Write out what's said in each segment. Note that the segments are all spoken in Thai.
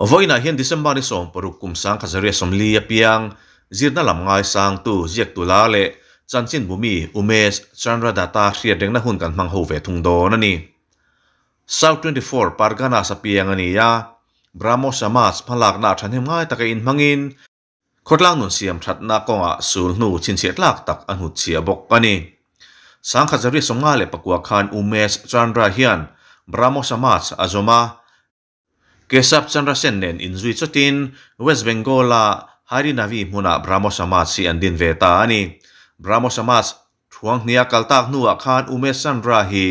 วันนี้เหดือนมันสมปรุกุมสังคจะเรียสมลียเียงจีนนั่งลำไงสังตุเจียกตุลาเลจันจินบุมีอุเมสจันรดาตาเสียดึงนั่งหุ่นกันมังหูเวทุงโดนนี่ South 24ปาร์กานาสเปียงนี่ยาบรามอสมาสพลักนาฉันเห็นง่ายตะกินมังอินคดลางนุ่นเสียมชัดนักงะสูนูชินเสียลากตักอนุเสียบกันนี่สังคจะเรียสมงาเลปกัวคันอุเมสจันราฮียนบรามอสมาสอาจมากษับริยจันทร์เซนเนนอินซุยชตินเวสเบงโกลาฮารินาวีมุนาบรามสมาสีอันดินเวตาอันีบรามสมาสทวงนิยกัลตากนัวคานอุเมสันราฮี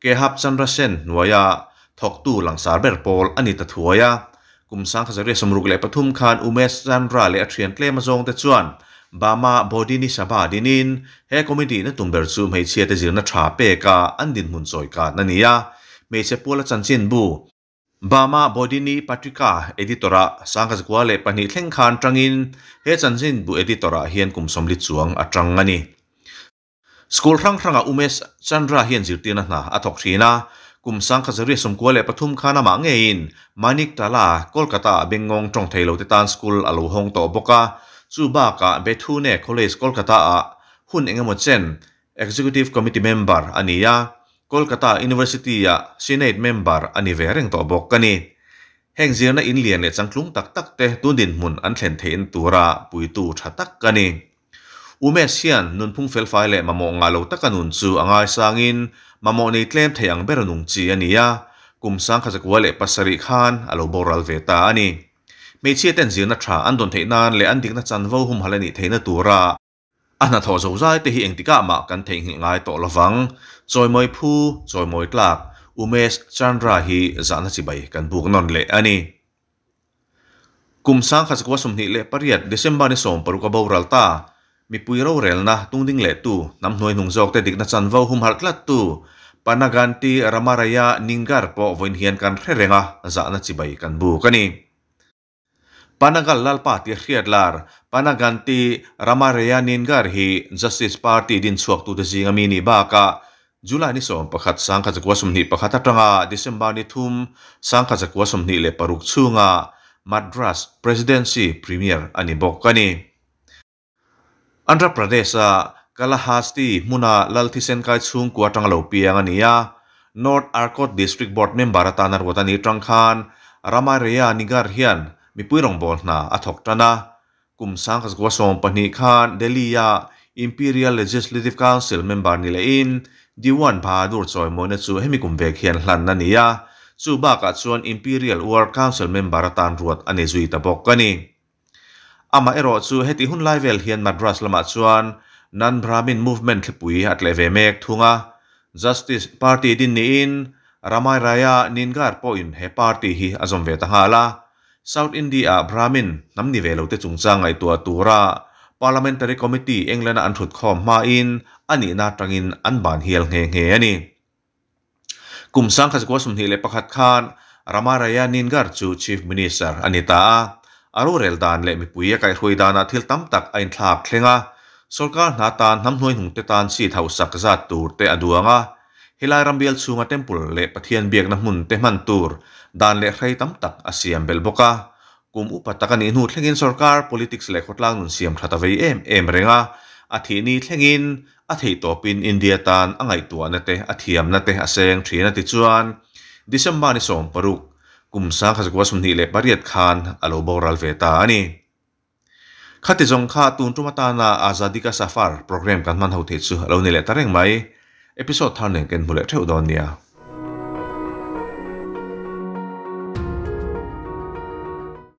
เกษับจันร์เซนนัวยาทกตูหลังสารเบร์พอลอันนี้ตะทัวยากุมสังขจะรีสมรุกเลปทุมคานอุเมสันราเลอเทียนเคลมจงเตจวนบามาบอดินิสบาดินินเฮคอมิดีนตุมเบอร์ซูไม่เชียเตจิรนทราเปกาอันดินมุนโซยกาณียไม่เชพัวละจันจินบูบามาบอดินีปติกาเอดิตระสังกัสกวาเลปนิเทงคานตรังอินเฮจันซินบุเอดิตระเฮียนกุมสมฤทธิ์สวงอัตรังงานีสกูลครั้งครั้งอุเมสจันราเฮียนจิตินะนะอัตกชีนากุมสังกัสเรียสมกวาเลปทุมคานามังเงินมานิกตาลากคลกาตาเบงงงจงเทโลติตันสกูลอลูฮงโตบกาซูบากาเบทูเน่คลเลสกคลกาตาหุ่นเองมดเซน Executive c ม m m ตี้เมมเบอร์อันนี้ยา Kolkata University ya Senate member ani ve reng to bok kani heng zir na in lian le changtlung tak tak te tundin mun an thlen thein tura puitu tha tak kani ume sian nun phung fel fai le mamo nga lo takanun chu angai sangin mamo nei tlem theyang beranung chi ania kum sang khazak wale pasari khan alo boral ve ta ani me ten zir na tha an don nan le an na chan vo hum halani theina tura anh thọ dấu dài thì hiện tí cả mà cần thể hiện lại tổ là vắng rồi mới phu rồi mới lạc umes chandra hi zana chỉ bày cần buộc non lệ ani kum sang khas kwa sum ni lệ pariat december ni som paruka boral ta mi pui rau rel na tung ding le tu nam noi nung jok te dik na chan vau hum har klat tu panaganti ramaraya ningar po voin hian kan à, re renga zana chi bai kan bu kani Panagal lalpa ti khiat lar panaganti ti Justice Party din suak tu mini ni baka July ni som pakhat sang kajakwa sumni pakhat atanga December ni thum sang kajakwa sumni le paruk chunga Madras Presidency Premier ani bokani Andhra Pradesh Kalahasti muna lalthi sen kai chung ku atanga lo piang ania North Arcot District Board member atanar watani tangkhan ramareya nigar hian มีปุ่ยรองบอลนาอัฐกตานากุ่มสังคสกวสอมปนิคานเดลียาอิมพีเรียลเลจิสลิทิฟคานซิลเมมเบอร์นี่เลยอินดิวันพาดูร์จอยมเนตซูให้มีกลุมเวกเฮนหลันนันนี่ยาสูบากัต่วนอิมพีเรียลวอร์คานซิลเมมเบอร์ตันรูดอันนีุยตะบกกันนี่อามาเอโรซูให้ที่หุนไลเวลเฮียนมาดรัสลมาส่วนนันบรามินมูฟเมนต์ขึ้นปุ่ยอัตเลเวเมกทุงา่ะ justice party ดินนี่อินรามายรายานินการ์ปอยน์เฮปาร์ตี้ฮีอาจอมเวตาฮาลา South India Brahmin น้ำนิเวลเตจุงจางไอตัวตัวรา Parliamentary Committee เองเลนะอันถุดคอมมาอินอันนี้น่าตรังอินอันบานเฮียลเงเฮีันนี่กลุ่มสังคสกวสมทีเลปขัดขานรามารายานินการ์จู Chief Minister อันนี้ตาอารูเรลดานเลมิปุยกัยฮุยดานาทิลตัมตักอินทลาบเคลงะสการนาตานน้ำหน่วยหุงเตตานสีเทาสักจัดตูเตอดวงะ helai rambial chunga temple le pathian biak na hmun te hman tur dan le hrei tam tak a siam bel boka kum upa takani hnu thlengin sarkar politics le khotlang nun siam thata vei em em renga a thi ni thlengin a thei to pin india tan angai tu na te a thiam na te a seng thina ti chuan december ni som paruk kum sa khas kwa sum ni le pariat khan alo boral ve ta ani khati jong kha tun tumata na azadi ka safar program kan man ho the chu alo ni le tareng mai episode thar leng ken mule theu don nia